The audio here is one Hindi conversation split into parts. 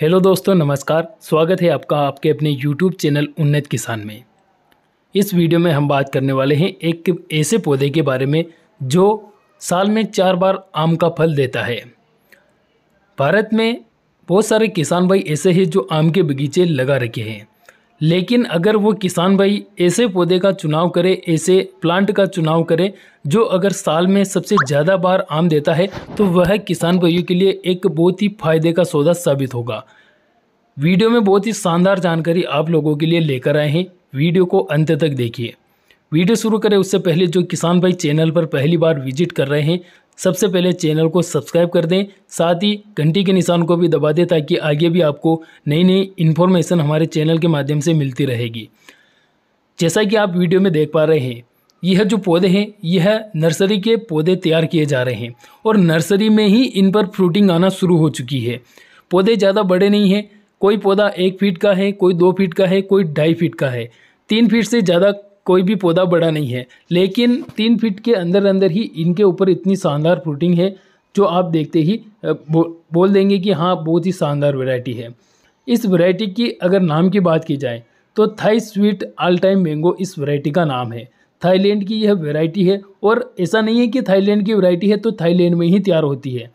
हेलो दोस्तों नमस्कार स्वागत है आपका आपके अपने यूट्यूब चैनल उन्नत किसान में इस वीडियो में हम बात करने वाले हैं एक ऐसे पौधे के बारे में जो साल में चार बार आम का फल देता है भारत में बहुत सारे किसान भाई ऐसे हैं जो आम के बगीचे लगा रखे हैं लेकिन अगर वो किसान भाई ऐसे पौधे का चुनाव करे ऐसे प्लांट का चुनाव करे जो अगर साल में सबसे ज़्यादा बार आम देता है तो वह किसान भाइयों के लिए एक बहुत ही फायदे का सौदा साबित होगा वीडियो में बहुत ही शानदार जानकारी आप लोगों के लिए लेकर आए हैं वीडियो को अंत तक देखिए वीडियो शुरू करें उससे पहले जो किसान भाई चैनल पर पहली बार विजिट कर रहे हैं सबसे पहले चैनल को सब्सक्राइब कर दें साथ ही घंटी के निशान को भी दबा दें ताकि आगे भी आपको नई नई इन्फॉर्मेशन हमारे चैनल के माध्यम से मिलती रहेगी जैसा कि आप वीडियो में देख पा रहे हैं यह जो पौधे हैं यह नर्सरी के पौधे तैयार किए जा रहे हैं और नर्सरी में ही इन पर फ्रूटिंग आना शुरू हो चुकी है पौधे ज़्यादा बड़े नहीं हैं कोई पौधा एक फीट का है कोई दो फीट का है कोई ढाई फीट का है तीन फीट से ज़्यादा कोई भी पौधा बड़ा नहीं है लेकिन तीन फीट के अंदर अंदर ही इनके ऊपर इतनी शानदार फ्रूटिंग है जो आप देखते ही बो, बोल देंगे कि हाँ बहुत ही शानदार वैरायटी है इस वैरायटी की अगर नाम की बात की जाए तो Thai sweet all time mango इस वैरायटी का नाम है थाईलैंड की यह वैरायटी है और ऐसा नहीं है कि थाईलैंड की वैरायटी है तो थाईलैंड में ही तैयार होती है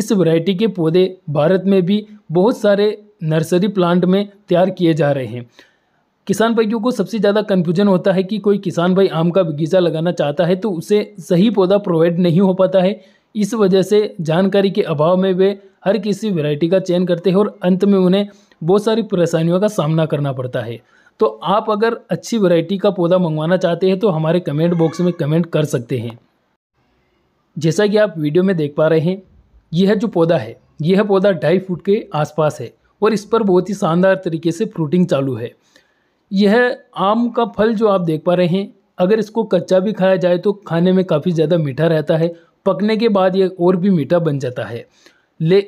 इस वैरायटी के पौधे भारत में भी बहुत सारे नर्सरी प्लांट में तैयार किए जा रहे हैं किसान भाइयों को सबसे ज़्यादा कन्फ्यूजन होता है कि कोई किसान भाई आम का बगीचा लगाना चाहता है तो उसे सही पौधा प्रोवाइड नहीं हो पाता है इस वजह से जानकारी के अभाव में वे हर किसी वेराइटी का चयन करते हैं और अंत में उन्हें बहुत सारी परेशानियों का सामना करना पड़ता है तो आप अगर अच्छी वैरायटी का पौधा मंगवाना चाहते हैं तो हमारे कमेंट बॉक्स में कमेंट कर सकते हैं जैसा कि आप वीडियो में देख पा रहे हैं यह जो पौधा है यह पौधा ढाई फुट के आसपास है और इस पर बहुत ही शानदार तरीके से फ्रूटिंग चालू है यह आम का फल जो आप देख पा रहे हैं अगर इसको कच्चा भी खाया जाए तो खाने में काफ़ी ज़्यादा मीठा रहता है पकने के बाद यह और भी मीठा बन जाता है ले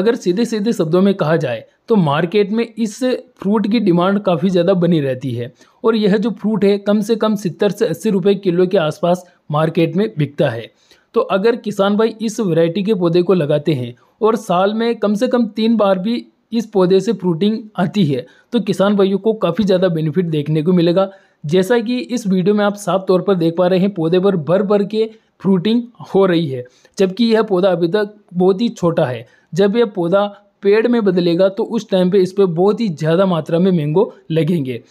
अगर सीधे सीधे शब्दों में कहा जाए तो मार्केट में इस फ्रूट की डिमांड काफ़ी ज़्यादा बनी रहती है और यह जो फ्रूट है कम से कम सत्तर से अस्सी रुपये किलो के आसपास मार्केट में बिकता है तो अगर किसान भाई इस वैरायटी के पौधे को लगाते हैं और साल में कम से कम तीन बार भी इस पौधे से फ्रूटिंग आती है तो किसान भाइयों को काफ़ी ज़्यादा बेनिफिट देखने को मिलेगा जैसा कि इस वीडियो में आप साफ तौर पर देख पा रहे हैं पौधे पर भर भर के फ्रूटिंग हो रही है जबकि यह पौधा अभी तक बहुत ही छोटा है जब यह पौधा पेड़ में बदलेगा तो उस टाइम पे इस पर बहुत ही ज़्यादा मात्रा में मैंगो लगेंगे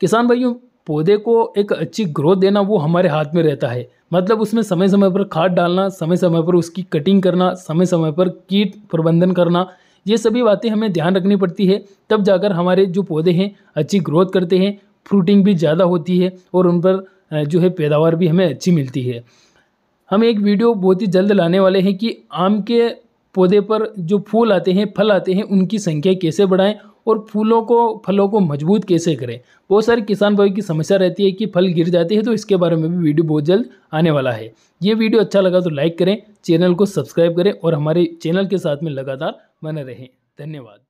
किसान भाइयों पौधे को एक अच्छी ग्रोथ देना वो हमारे हाथ में रहता है मतलब उसमें समय समय पर खाद डालना समय समय पर उसकी कटिंग करना समय समय पर कीट प्रबंधन करना ये सभी बातें हमें ध्यान रखनी पड़ती है तब जाकर हमारे जो पौधे हैं अच्छी ग्रोथ करते हैं फ्रूटिंग भी ज़्यादा होती है और उन पर जो है पैदावार भी हमें अच्छी मिलती है हम एक वीडियो बहुत ही जल्द लाने वाले हैं कि आम के पौधे पर जो फूल आते हैं फल आते हैं उनकी संख्या कैसे बढ़ाएं और फूलों को फलों को मजबूत कैसे करें बहुत सारे किसान भाई की समस्या रहती है कि फल गिर जाते हैं तो इसके बारे में भी वीडियो बहुत जल्द आने वाला है ये वीडियो अच्छा लगा तो लाइक करें चैनल को सब्सक्राइब करें और हमारे चैनल के साथ में लगातार बने रहें धन्यवाद